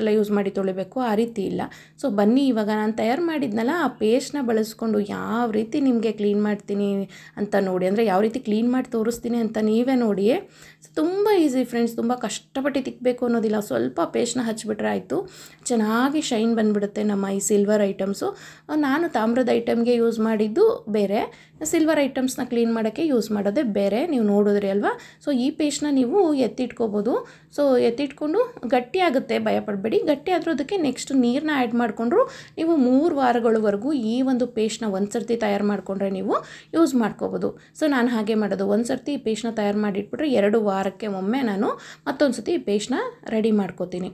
ಎಲ್ಲ ಯೂಸ್ ಮಾಡಿ ತೊಳಿಬೇಕು ಆ ರೀತಿ ಇಲ್ಲ ಸೊ ಬನ್ನಿ ಇವಾಗ ನಾನು ತಯಾರು ಮಾಡಿದ್ನಲ್ಲ ಆ ಪೇಸ್ಟ್ನ ಬಳಸ್ಕೊಂಡು ಯಾವ ರೀತಿ ನಿಮಗೆ ಕ್ಲೀನ್ ಮಾಡ್ತೀನಿ ಅಂತ ನೋಡಿ ಅಂದರೆ ಯಾವ ರೀತಿ ಕ್ಲೀನ್ ಮಾಡಿ ತೋರಿಸ್ತೀನಿ ಅಂತ ನೀವೇ ನೋಡಿ ಸೊ ತುಂಬ ಈಸಿ ಫ್ರೆಂಡ್ಸ್ ತುಂಬ ಕಷ್ಟಪಟ್ಟು ತಿಕ್ಕಬೇಕು ಅನ್ನೋದಿಲ್ಲ ಸ್ವಲ್ಪ ಪೇಸ್ಟ್ನ ಹಚ್ಚಿಬಿಟ್ರೆ ಆಯಿತು ಚೆನ್ನಾಗಿ ಶೈನ್ ಬಂದುಬಿಡುತ್ತೆ ನಮ್ಮ ಈ ಸಿಲ್ವರ್ ಐಟಮ್ಸು ನಾನು ತಾಮ್ರದ ಐಟಮ್ಗೆ ಯೂಸ್ ಮಾಡಿದ್ದು ಬೇರೆ ಸಿಲ್ವರ್ ಐಟಮ್ಸ್ನ ಕ್ಲೀನ್ ಮಾಡೋಕ್ಕೆ ಯೂಸ್ ಮಾಡೋದೇ ಬೇರೆ ನೀವು ನೋಡಿದ್ರಿ ಅಲ್ವಾ ಸೊ ಈ ಪೇಸ್ಟ್ನ ನೀವು ಎತ್ತಿಟ್ಕೋಬೋದು ಸೊ ಎತ್ತಿಟ್ಕೊಂಡು ಗಟ್ಟಿ ಆಗುತ್ತೆ ಭಯಪಡಬೇಡಿ ಗಟ್ಟಿ ಆದರೂ ಅದಕ್ಕೆ ನೆಕ್ಸ್ಟ್ ನೀರನ್ನ ಆ್ಯಡ್ ಮಾಡಿಕೊಂಡ್ರು ನೀವು ಮೂರು ವಾರಗಳವರೆಗೂ ಈ ಒಂದು ಪೇಸ್ಟ್ನ ಒಂದು ಸರ್ತಿ ತಯಾರು ಮಾಡಿಕೊಂಡ್ರೆ ನೀವು ಯೂಸ್ ಮಾಡ್ಕೋಬೋದು ಸೊ ನಾನು ಹಾಗೆ ಮಾಡೋದು ಒಂದು ಸರ್ತಿ ಈ ಪೇಸ್ಟ್ನ ತಯಾರು ಮಾಡಿಟ್ಬಿಟ್ರೆ ಎರಡು ವಾರಕ್ಕೆ ಒಮ್ಮೆ ನಾನು ಮತ್ತೊಂದು ಸರ್ತಿ ಈ ಪೇಸ್ಟ್ನ ರೆಡಿ ಮಾಡ್ಕೋತೀನಿ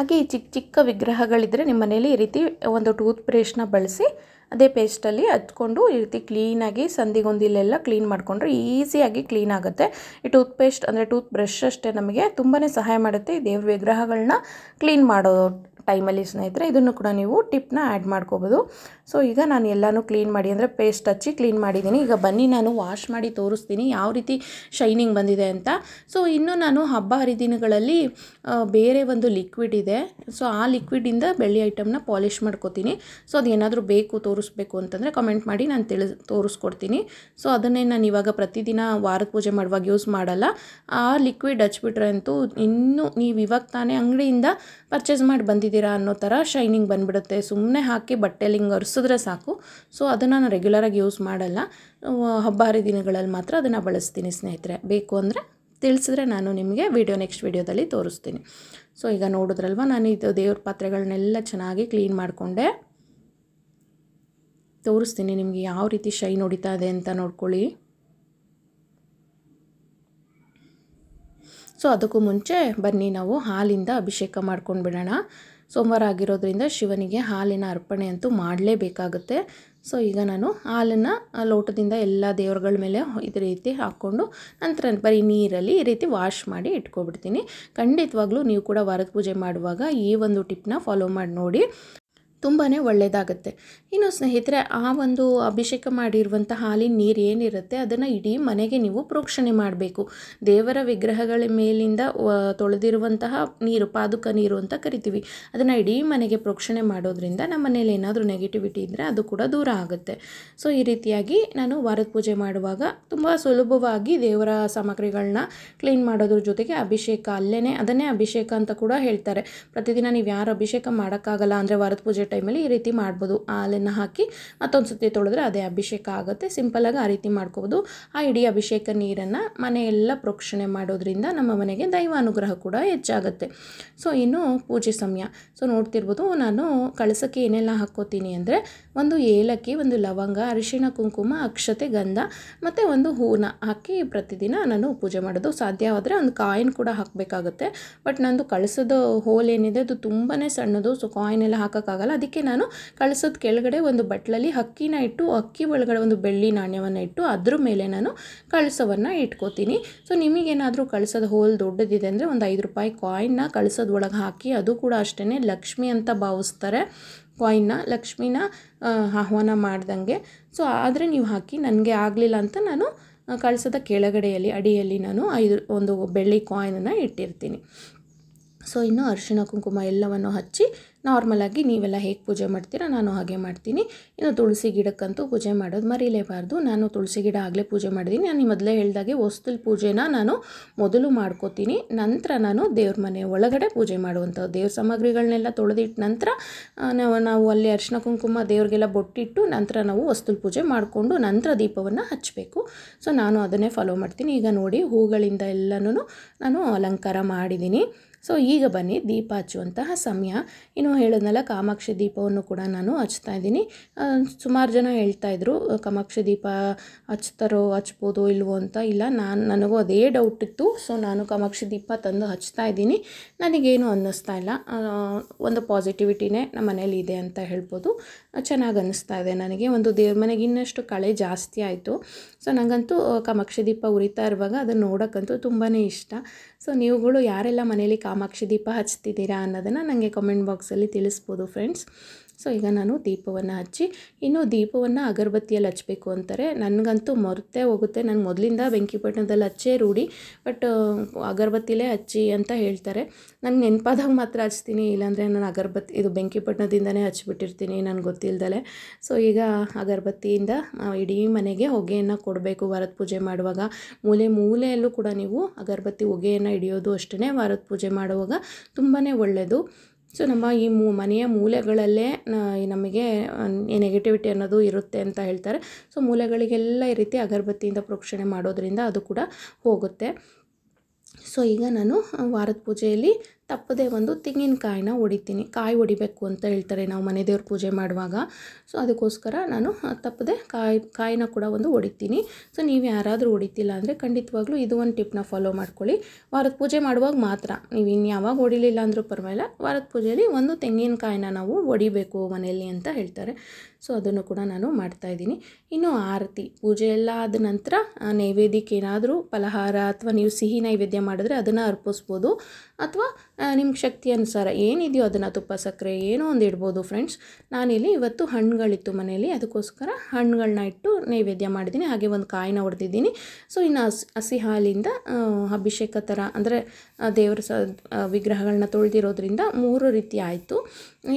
ಹಾಗೆ ಈ ಚಿಕ್ಕ ಚಿಕ್ಕ ವಿಗ್ರಹಗಳಿದ್ದರೆ ನಿಮ್ಮ ಮನೇಲಿ ಈ ರೀತಿ ಒಂದು ಟೂತ್ ಪೇಸ್ಟ್ನ ಬಳಸಿ ಅದೇ ಪೇಸ್ಟಲ್ಲಿ ಹಚ್ಕೊಂಡು ಈ ರೀತಿ ಕ್ಲೀನಾಗಿ ಸಂದಿಗೊಂದಿಲೆಲ್ಲ ಕ್ಲೀನ್ ಮಾಡಿಕೊಂಡ್ರೆ ಈಸಿಯಾಗಿ ಕ್ಲೀನ್ ಆಗುತ್ತೆ ಈ ಟೂತ್ ಪೇಸ್ಟ್ ಅಂದರೆ ಟೂತ್ ಬ್ರಷ್ ಅಷ್ಟೇ ನಮಗೆ ತುಂಬಾ ಸಹಾಯ ಮಾಡುತ್ತೆ ಈ ದೇವ್ರ ವಿಗ್ರಹಗಳನ್ನ ಕ್ಲೀನ್ ಮಾಡೋ ಟೈಮಲ್ಲಿ ಸ್ನೇಹಿತರೆ ಇದನ್ನು ಕೂಡ ನೀವು ಟಿಪ್ನ ಆ್ಯಡ್ ಮಾಡ್ಕೋಬೋದು ಸೊ ಈಗ ನಾನು ಎಲ್ಲಾನು ಕ್ಲೀನ್ ಮಾಡಿ ಅಂದರೆ ಪೇಸ್ಟ್ ಹಚ್ಚಿ ಕ್ಲೀನ್ ಮಾಡಿದ್ದೀನಿ ಈಗ ಬನ್ನಿ ನಾನು ವಾಶ್ ಮಾಡಿ ತೋರಿಸ್ತೀನಿ ಯಾವ ರೀತಿ ಶೈನಿಂಗ್ ಬಂದಿದೆ ಅಂತ ಸೊ ಇನ್ನು ನಾನು ಹಬ್ಬ ಹರಿದಿನಗಳಲ್ಲಿ ಬೇರೆ ಒಂದು ಲಿಕ್ವಿಡ್ ಇದೆ ಸೊ ಆ ಲಿಕ್ವಿಡಿಂದ ಬೆಳ್ಳಿ ಐಟಮ್ನ ಪಾಲಿಷ್ ಮಾಡ್ಕೋತೀನಿ ಸೊ ಅದು ಏನಾದರೂ ಬೇಕು ತೋರಿಸ್ಬೇಕು ಅಂತಂದರೆ ಕಮೆಂಟ್ ಮಾಡಿ ನಾನು ತಿಳಿ ತೋರಿಸ್ಕೊಡ್ತೀನಿ ಸೊ ಅದನ್ನೇ ನಾನು ಇವಾಗ ಪ್ರತಿದಿನ ವಾರದ ಪೂಜೆ ಮಾಡುವಾಗ ಯೂಸ್ ಮಾಡಲ್ಲ ಆ ಲಿಕ್ವಿಡ್ ಹಚ್ಬಿಟ್ರೆ ಅಂತೂ ಇನ್ನೂ ನೀವು ಇವಾಗ ತಾನೇ ಅಂಗಡಿಯಿಂದ ಪರ್ಚೇಸ್ ಮಾಡಿ ಬಂದಿದ್ದೀರಿ ಹಾಕಿದ್ದೀರಾ ಅನ್ನೋ ಥರ ಶೈನಿಂಗ್ ಬಂದುಬಿಡುತ್ತೆ ಸುಮ್ಮನೆ ಹಾಕಿ ಬಟ್ಟೆಲಿ ಹಿಂಗೆ ಒರೆಸಿದ್ರೆ ಸಾಕು ಸೊ ಅದನ್ನು ನಾನು ರೆಗ್ಯುಲರಾಗಿ ಯೂಸ್ ಮಾಡಲ್ಲ ಹಬ್ಬ ಹರಿದಿನಗಳಲ್ಲಿ ಮಾತ್ರ ಅದನ್ನು ಬಳಸ್ತೀನಿ ಸ್ನೇಹಿತರೆ ಬೇಕು ಅಂದರೆ ತಿಳಿಸಿದ್ರೆ ನಾನು ನಿಮಗೆ ವಿಡಿಯೋ ನೆಕ್ಸ್ಟ್ ವೀಡಿಯೋದಲ್ಲಿ ತೋರಿಸ್ತೀನಿ ಸೊ ಈಗ ನೋಡಿದ್ರಲ್ವ ನಾನು ಇದು ದೇವ್ರ ಪಾತ್ರೆಗಳನ್ನೆಲ್ಲ ಚೆನ್ನಾಗಿ ಕ್ಲೀನ್ ಮಾಡಿಕೊಂಡೆ ತೋರಿಸ್ತೀನಿ ನಿಮಗೆ ಯಾವ ರೀತಿ ಶೈನ್ ಹೊಡಿತಾ ಇದೆ ಅಂತ ನೋಡ್ಕೊಳ್ಳಿ ಸೊ ಅದಕ್ಕೂ ಮುಂಚೆ ಬನ್ನಿ ನಾವು ಹಾಲಿಂದ ಅಭಿಷೇಕ ಮಾಡ್ಕೊಂಡು ಬಿಡೋಣ ಸೋಮವಾರ ಆಗಿರೋದ್ರಿಂದ ಶಿವನಿಗೆ ಹಾಲಿನ ಅರ್ಪಣೆ ಅಂತೂ ಮಾಡಲೇಬೇಕಾಗುತ್ತೆ ಸೊ ಈಗ ನಾನು ಹಾಲನ್ನು ಲೋಟದಿಂದ ಎಲ್ಲ ದೇವರುಗಳ ಮೇಲೆ ಇದೇ ರೀತಿ ಹಾಕ್ಕೊಂಡು ನಂತರ ಬರೀ ನೀರಲ್ಲಿ ಈ ರೀತಿ ವಾಶ್ ಮಾಡಿ ಇಟ್ಕೊಬಿಡ್ತೀನಿ ಖಂಡಿತವಾಗ್ಲೂ ನೀವು ಕೂಡ ವಾರದ ಪೂಜೆ ಮಾಡುವಾಗ ಈ ಒಂದು ಟಿಪ್ನ ಫಾಲೋ ಮಾಡಿ ನೋಡಿ ತುಂಬಾ ಒಳ್ಳೆಯದಾಗುತ್ತೆ ಇನ್ನು ಸ್ನೇಹಿತರೆ ಆ ಒಂದು ಅಭಿಷೇಕ ಮಾಡಿರುವಂಥ ಹಾಲಿನ ನೀರು ಏನಿರುತ್ತೆ ಅದನ್ನು ಇಡೀ ಮನೆಗೆ ನೀವು ಪ್ರೋಕ್ಷಣೆ ಮಾಡಬೇಕು ದೇವರ ವಿಗ್ರಹಗಳ ಮೇಲಿಂದ ತೊಳೆದಿರುವಂತಹ ನೀರು ಪಾದುಕ ನೀರು ಅಂತ ಕರಿತೀವಿ ಅದನ್ನು ಇಡೀ ಮನೆಗೆ ಪ್ರೋಕ್ಷಣೆ ಮಾಡೋದ್ರಿಂದ ನಮ್ಮ ಮನೇಲಿ ಏನಾದರೂ ನೆಗೆಟಿವಿಟಿ ಇದ್ದರೆ ಅದು ಕೂಡ ದೂರ ಆಗುತ್ತೆ ಸೊ ಈ ರೀತಿಯಾಗಿ ನಾನು ವಾರದ ಪೂಜೆ ಮಾಡುವಾಗ ತುಂಬ ಸುಲಭವಾಗಿ ದೇವರ ಸಾಮಗ್ರಿಗಳನ್ನ ಕ್ಲೀನ್ ಮಾಡೋದ್ರ ಜೊತೆಗೆ ಅಭಿಷೇಕ ಅಲ್ಲೇ ಅದನ್ನೇ ಅಭಿಷೇಕ ಅಂತ ಕೂಡ ಹೇಳ್ತಾರೆ ಪ್ರತಿದಿನ ನೀವು ಯಾರು ಅಭಿಷೇಕ ಮಾಡೋಕ್ಕಾಗಲ್ಲ ಅಂದರೆ ವಾರದ ಪೂಜೆ ಟೈಮಲ್ಲಿ ಈ ರೀತಿ ಮಾಡ್ಬೋದು ಹಾಲನ್ನು ಹಾಕಿ ಮತ್ತೊಂದು ಸತಿ ತೊಳೆದ್ರೆ ಅದೇ ಅಭಿಷೇಕ ಆಗುತ್ತೆ ಸಿಂಪಲಾಗಿ ಆ ರೀತಿ ಮಾಡ್ಕೋಬೋದು ಆ ಇಡೀ ಅಭಿಷೇಕ ನೀರನ್ನು ಮನೆಯೆಲ್ಲ ಪ್ರೋಕ್ಷಣೆ ಮಾಡೋದ್ರಿಂದ ನಮ್ಮ ಮನೆಗೆ ದೈವಾನುಗ್ರಹ ಕೂಡ ಹೆಚ್ಚಾಗುತ್ತೆ ಸೊ ಇನ್ನು ಪೂಜೆ ಸಮಯ ಸೊ ನೋಡ್ತಿರ್ಬೋದು ನಾನು ಕಳಸಕ್ಕೆ ಏನೆಲ್ಲ ಹಾಕ್ಕೋತೀನಿ ಅಂದರೆ ಒಂದು ಏಲಕ್ಕಿ ಒಂದು ಲವಂಗ ಅರಿಶಿಣ ಕುಂಕುಮ ಅಕ್ಷತೆ ಗಂಧ ಮತ್ತು ಒಂದು ಹೂನ ಹಾಕಿ ಪ್ರತಿದಿನ ನಾನು ಪೂಜೆ ಮಾಡೋದು ಸಾಧ್ಯವಾದರೆ ಒಂದು ಕಾಯಿನ್ ಕೂಡ ಹಾಕಬೇಕಾಗುತ್ತೆ ಬಟ್ ನಂದು ಕಳಿಸೋದು ಹೋಲ್ ಏನಿದೆ ಅದು ತುಂಬಾ ಸಣ್ಣದು ಸೊ ಕಾಯಿನ್ ಎಲ್ಲ ಹಾಕೋಕ್ಕಾಗಲ್ಲ ಅದಕ್ಕೆ ನಾನು ಕಳಿಸೋದ್ ಕೆಳಗಡೆ ಒಂದು ಬಟ್ಲಲ್ಲಿ ಅಕ್ಕಿನ ಇಟ್ಟು ಅಕ್ಕಿ ಒಳಗಡೆ ಒಂದು ಬೆಳ್ಳಿ ನಾಣ್ಯವನ್ನು ಇಟ್ಟು ಅದ್ರ ಮೇಲೆ ನಾನು ಕಳಸವನ್ನು ಇಟ್ಕೋತೀನಿ ಸೊ ನಿಮಗೇನಾದರೂ ಕಳಿಸೋದು ಹೋಲ್ ದೊಡ್ಡದಿದೆ ಅಂದರೆ ಒಂದು ಐದು ರೂಪಾಯಿ ಕಾಯಿನ್ನ ಕಳಿಸೋದ್ ಒಳಗೆ ಹಾಕಿ ಅದು ಕೂಡ ಅಷ್ಟೇ ಲಕ್ಷ್ಮಿ ಅಂತ ಭಾವಿಸ್ತಾರೆ ಕಾಯಿನ್ನ ಲಕ್ಷ್ಮಿನ ಆಹ್ವಾನ ಮಾಡ್ದಂಗೆ ಸೊ ಆದರೆ ನೀವು ಹಾಕಿ ನನಗೆ ಆಗಲಿಲ್ಲ ಅಂತ ನಾನು ಕಳ್ಸದ ಕೆಳಗಡೆಯಲ್ಲಿ ಅಡಿಯಲ್ಲಿ ನಾನು ಐದು ಒಂದು ಬೆಳ್ಳಿ ಕಾಯಿನನ್ನು ಇಟ್ಟಿರ್ತೀನಿ ಸೊ ಇನ್ನು ಅರಿಶಿಣ ಕುಂಕುಮ ಎಲ್ಲವನ್ನು ಹಚ್ಚಿ ನಾರ್ಮಲಾಗಿ ನೀವೆಲ್ಲ ಹೇಗೆ ಪೂಜೆ ಮಾಡ್ತೀರಾ ನಾನು ಹಾಗೆ ಮಾಡ್ತೀನಿ ಇನ್ನು ತುಳಸಿ ಗಿಡಕ್ಕಂತೂ ಪೂಜೆ ಮಾಡೋದು ಮರೀಲೇಬಾರ್ದು ನಾನು ತುಳಸಿ ಗಿಡ ಆಗಲೇ ಪೂಜೆ ಮಾಡಿದ್ದೀನಿ ನಾನು ಮೊದಲೇ ಹೇಳಿದಾಗೆ ಹೊಸ್ತಲ್ ಪೂಜೆನ ನಾನು ಮೊದಲು ಮಾಡ್ಕೋತೀನಿ ನಂತರ ನಾನು ದೇವ್ರ ಮನೆ ಒಳಗಡೆ ಪೂಜೆ ಮಾಡುವಂಥದ್ದು ದೇವ್ರ ಸಾಮಗ್ರಿಗಳನ್ನೆಲ್ಲ ತೊಳೆದಿಟ್ಟು ನಂತರ ನಾವು ನಾವು ಅಲ್ಲಿ ಅರಿಶಿನ ಕುಂಕುಮ ದೇವ್ರಿಗೆಲ್ಲ ಬೊಟ್ಟಿಟ್ಟು ನಂತರ ನಾವು ವಸ್ತುಲ್ ಪೂಜೆ ಮಾಡಿಕೊಂಡು ನಂತರ ದೀಪವನ್ನು ಹಚ್ಚಬೇಕು ಸೊ ನಾನು ಅದನ್ನೇ ಫಾಲೋ ಮಾಡ್ತೀನಿ ಈಗ ನೋಡಿ ಹೂಗಳಿಂದ ಎಲ್ಲನೂ ನಾನು ಅಲಂಕಾರ ಮಾಡಿದ್ದೀನಿ ಸೊ ಈಗ ಬನ್ನಿ ದೀಪ ಹಚ್ಚುವಂತಹ ಸಮಯ ಇನ್ನು ಹೇಳೋದ್ನಲ್ಲ ಕಾಮಾಕ್ಷಿ ದೀಪವನ್ನು ಕೂಡ ನಾನು ಹಚ್ತಾ ಇದ್ದೀನಿ ಸುಮಾರು ಜನ ಹೇಳ್ತಾ ಇದ್ರು ಕಾಮಾಕ್ಷಿ ದೀಪ ಹಚ್ತಾರೋ ಹಚ್ಬೋದು ಇಲ್ವೋ ಅಂತ ಇಲ್ಲ ನಾನು ನನಗೂ ಅದೇ ಡೌಟ್ ಇತ್ತು ಸೊ ನಾನು ಕಾಮಾಕ್ಷಿ ದೀಪ ತಂದು ಹಚ್ತಾ ಇದ್ದೀನಿ ನನಗೇನು ಅನ್ನಿಸ್ತಾ ಇಲ್ಲ ಒಂದು ಪಾಸಿಟಿವಿಟಿನೇ ನಮ್ಮ ಮನೇಲಿ ಇದೆ ಅಂತ ಹೇಳ್ಬೋದು ಚೆನ್ನಾಗಿ ಅನ್ನಿಸ್ತಾ ಇದೆ ನನಗೆ ಒಂದು ದೇವ್ರ ಮನೆಗೆ ಇನ್ನಷ್ಟು ಕಳೆ ಜಾಸ್ತಿ ಆಯಿತು ಸೊ ನನಗಂತೂ ಕಾಮಾಕ್ಷಿ ದೀಪ ಉರಿತಾ ಇರುವಾಗ ಅದನ್ನು ನೋಡೋಕ್ಕಂತೂ ತುಂಬಾ ಇಷ್ಟ ಸೊ ನೀವುಗಳು ಯಾರೆಲ್ಲ ಮನೇಲಿ ಕಾಮಾಕ್ಷಿ ದೀಪ ಹಚ್ತಿದ್ದೀರಾ ಅನ್ನೋದನ್ನು ನನಗೆ ಕಮೆಂಟ್ ಬಾಕ್ಸಲ್ಲಿ ತಿಳಿಸ್ಬೋದು ಫ್ರೆಂಡ್ಸ್ ಸೊ ಈಗ ನಾನು ದೀಪವನ್ನು ಹಚ್ಚಿ ಇನ್ನು ದೀಪವನ್ನು ಅಗರಬತ್ತಿಯಲ್ಲಿ ಹಚ್ಚಬೇಕು ಅಂತಾರೆ ನನಗಂತೂ ಮರೆತೇ ಹೋಗುತ್ತೆ ನಾನು ಮೊದಲಿಂದ ಬೆಂಕಿಪಟ್ಟಣದಲ್ಲಿ ಹಚ್ಚೇ ರೂಢಿ ಬಟ್ ಅಗರಬತ್ತಿಲೇ ಹಚ್ಚಿ ಅಂತ ಹೇಳ್ತಾರೆ ನನಗೆ ನೆನಪಾದಾಗ ಮಾತ್ರ ಹಚ್ತೀನಿ ಇಲ್ಲಾಂದರೆ ನಾನು ಅಗರಬತ್ತಿ ಇದು ಬೆಂಕಿಪಟ್ಟಣದಿಂದನೇ ಹಚ್ಚಿಬಿಟ್ಟಿರ್ತೀನಿ ನನಗೆ ಗೊತ್ತಿಲ್ಲದಲೇ ಸೊ ಈಗ ಅಗರಬತ್ತಿಯಿಂದ ಇಡೀ ಮನೆಗೆ ಹೊಗೆಯನ್ನು ಕೊಡಬೇಕು ವಾರದ ಪೂಜೆ ಮಾಡುವಾಗ ಮೂಲೆ ಮೂಲೆಯಲ್ಲೂ ಕೂಡ ನೀವು ಅಗರಬತ್ತಿ ಹೊಗೆಯನ್ನು ಹಿಡಿಯೋದು ಅಷ್ಟೇ ವಾರದ ಪೂಜೆ ಮಾಡುವಾಗ ತುಂಬಾ ಒಳ್ಳೆಯದು ಸೊ ನಮ್ಮ ಈ ಮೂ ಮನೆಯ ಮೂಲೆಗಳಲ್ಲೇ ನಮಗೆ ನೆಗೆಟಿವಿಟಿ ಅನ್ನೋದು ಇರುತ್ತೆ ಅಂತ ಹೇಳ್ತಾರೆ ಸೊ ಮೂಲೆಗಳಿಗೆಲ್ಲ ಈ ರೀತಿ ಅಗರಬತ್ತಿಯಿಂದ ಪ್ರೋಕ್ಷಣೆ ಮಾಡೋದರಿಂದ ಅದು ಕೂಡ ಹೋಗುತ್ತೆ ಸೊ ಈಗ ನಾನು ವಾರದ ಪೂಜೆಯಲ್ಲಿ ತಪ್ಪದೇ ಒಂದು ತೆಂಗಿನಕಾಯಿನ ಹೊಡಿತೀನಿ ಕಾಯಿ ಹೊಡಿಬೇಕು ಅಂತ ಹೇಳ್ತಾರೆ ನಾವು ಮನೆ ದೇವ್ರ ಪೂಜೆ ಮಾಡುವಾಗ ಸೊ ಅದಕ್ಕೋಸ್ಕರ ನಾನು ತಪ್ಪದೆ ಕಾಯಿ ಕಾಯಿನ ಕೂಡ ಒಂದು ಹೊಡಿತೀನಿ ಸೊ ನೀವು ಯಾರಾದರೂ ಹೊಡಿತಿಲ್ಲ ಅಂದರೆ ಖಂಡಿತವಾಗ್ಲೂ ಇದು ಒಂದು ಟಿಪ್ನ ಫಾಲೋ ಮಾಡ್ಕೊಳ್ಳಿ ವಾರದ ಪೂಜೆ ಮಾಡುವಾಗ ಮಾತ್ರ ನೀವು ಯಾವಾಗ ಹೊಡಿಲಿಲ್ಲ ಅಂದರೂ ಪರವಾಗಿಲ್ಲ ವಾರದ ಪೂಜೆಯಲ್ಲಿ ಒಂದು ತೆಂಗಿನಕಾಯಿನ ನಾವು ಹೊಡಿಬೇಕು ಮನೆಯಲ್ಲಿ ಅಂತ ಹೇಳ್ತಾರೆ ಸೊ ಅದನ್ನು ಕೂಡ ನಾನು ಮಾಡ್ತಾಯಿದ್ದೀನಿ ಇನ್ನು ಆರತಿ ಪೂಜೆ ಎಲ್ಲ ಆದ ನಂತರ ನೈವೇದ್ಯಕ್ಕೆ ಏನಾದರೂ ಫಲಹಾರ ಅಥವಾ ನೀವು ಸಿಹಿ ನೈವೇದ್ಯ ಮಾಡಿದ್ರೆ ಅದನ್ನು ಅರ್ಪಿಸ್ಬೋದು ಅಥವಾ ನಿಮ್ಮ ಶಕ್ತಿ ಅನುಸಾರ ಏನಿದೆಯೋ ಅದನ್ನು ತುಪ್ಪ ಸಕ್ಕರೆ ಏನೋ ಒಂದು ಇಡ್ಬೋದು ಫ್ರೆಂಡ್ಸ್ ನಾನಿಲ್ಲಿ ಇವತ್ತು ಹಣ್ಣುಗಳಿತ್ತು ಮನೆಯಲ್ಲಿ ಅದಕ್ಕೋಸ್ಕರ ಹಣ್ಣುಗಳನ್ನ ಇಟ್ಟು ನೈವೇದ್ಯ ಮಾಡಿದ್ದೀನಿ ಹಾಗೆ ಒಂದು ಕಾಯಿನ ಹೊಡೆದಿದ್ದೀನಿ ಸೊ ಇನ್ನು ಹಸಿ ಹಸಿ ಹಾಲಿಂದ ಅಭಿಷೇಕ ಥರ ಅಂದರೆ ದೇವರ ಸ ವಿಗ್ರಹಗಳನ್ನ ತೊಳೆದಿರೋದ್ರಿಂದ ಮೂರು ರೀತಿ ಆಯಿತು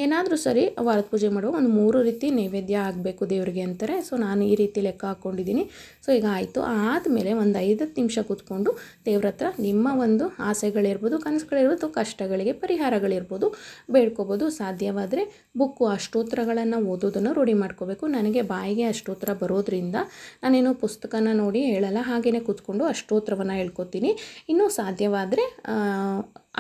ಏನಾದರೂ ಸರಿ ವಾರದ ಪೂಜೆ ಮಾಡುವ ಒಂದು ಮೂರು ರೀತಿ ನೈವೇದ್ಯ ಆಗಬೇಕು ದೇವರಿಗೆ ಅಂತಾರೆ ಸೊ ನಾನು ಈ ರೀತಿ ಲೆಕ್ಕ ಹಾಕ್ಕೊಂಡಿದ್ದೀನಿ ಸೊ ಈಗ ಆಯಿತು ಆದಮೇಲೆ ಒಂದು ಐದತ್ತು ನಿಮಿಷ ಕೂತ್ಕೊಂಡು ದೇವ್ರ ಹತ್ರ ನಿಮ್ಮ ಒಂದು ಆಸೆಗಳಿರ್ಬೋದು ಕನಸುಗಳಿರ್ಬೋದು ಕಷ್ಟ ಕಷ್ಟಗಳಿಗೆ ಪರಿಹಾರಗಳಿರ್ಬೋದು ಬೇಡ್ಕೋಬೋದು ಸಾಧ್ಯವಾದರೆ ಬುಕ್ಕು ಅಷ್ಟೋತ್ತರಗಳನ್ನು ಓದೋದನ್ನು ರೂಢಿ ಮಾಡ್ಕೋಬೇಕು ನನಗೆ ಬಾಯಿಗೆ ಅಷ್ಟೋತ್ತರ ಬರೋದ್ರಿಂದ ನಾನೇನು ಪುಸ್ತಕನ ನೋಡಿ ಹೇಳಲ್ಲ ಹಾಗೆಯೇ ಕೂತ್ಕೊಂಡು ಅಷ್ಟೋತ್ತರವನ್ನು ಹೇಳ್ಕೊತೀನಿ ಇನ್ನೂ ಸಾಧ್ಯವಾದರೆ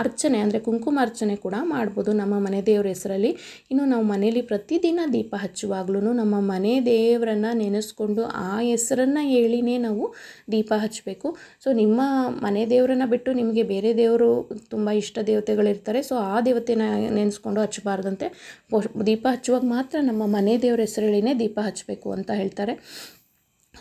ಅರ್ಚನೆ ಅಂದರೆ ಕುಂಕುಮ ಅರ್ಚನೆ ಕೂಡ ಮಾಡ್ಬೋದು ನಮ್ಮ ಮನೆ ದೇವರ ಹೆಸರಲ್ಲಿ ಇನ್ನು ನಾವು ಮನೆಯಲ್ಲಿ ಪ್ರತಿದಿನ ದೀಪ ಹಚ್ಚುವಾಗ್ಲೂ ನಮ್ಮ ಮನೆ ದೇವರನ್ನು ನೆನೆಸ್ಕೊಂಡು ಆ ಹೆಸರನ್ನು ಹೇಳಿನೇ ನಾವು ದೀಪ ಹಚ್ಚಬೇಕು ಸೊ ನಿಮ್ಮ ಮನೆ ದೇವರನ್ನು ಬಿಟ್ಟು ನಿಮಗೆ ಬೇರೆ ದೇವರು ತುಂಬ ಇಷ್ಟ ದೇವತೆಗಳಿರ್ತಾರೆ ಸೊ ಆ ದೇವತೆನ ನೆನೆಸ್ಕೊಂಡು ಹಚ್ಚಬಾರ್ದಂತೆ ದೀಪ ಹಚ್ಚುವಾಗ ಮಾತ್ರ ನಮ್ಮ ಮನೆ ದೇವ್ರ ಹೆಸರಲ್ಲಿನೇ ದೀಪ ಹಚ್ಚಬೇಕು ಅಂತ ಹೇಳ್ತಾರೆ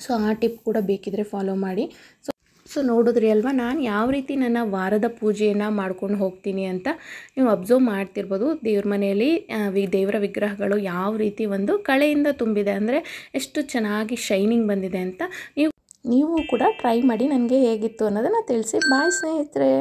ಸೊ ಆ ಟಿಪ್ ಕೂಡ ಬೇಕಿದ್ರೆ ಫಾಲೋ ಮಾಡಿ ಸೊ ಸೊ ನೋಡಿದ್ರಿ ಅಲ್ವಾ ನಾನು ಯಾವ ರೀತಿ ನನ್ನ ವಾರದ ಪೂಜೆಯನ್ನು ಮಾಡ್ಕೊಂಡು ಹೋಗ್ತೀನಿ ಅಂತ ನೀವು ಅಬ್ಸರ್ವ್ ಮಾಡ್ತಿರ್ಬೋದು ದೇವ್ರ ಮನೆಯಲ್ಲಿ ವಿ ದೇವರ ವಿಗ್ರಹಗಳು ಯಾವ ರೀತಿ ಒಂದು ಕಳೆಯಿಂದ ತುಂಬಿದೆ ಅಂದರೆ ಎಷ್ಟು ಚೆನ್ನಾಗಿ ಶೈನಿಂಗ್ ಬಂದಿದೆ ಅಂತ ನೀವು ನೀವು ಕೂಡ ಟ್ರೈ ಮಾಡಿ ನನಗೆ ಹೇಗಿತ್ತು ಅನ್ನೋದನ್ನು ತಿಳಿಸಿ ಬಾಯ್ ಸ್ನೇಹಿತರೆ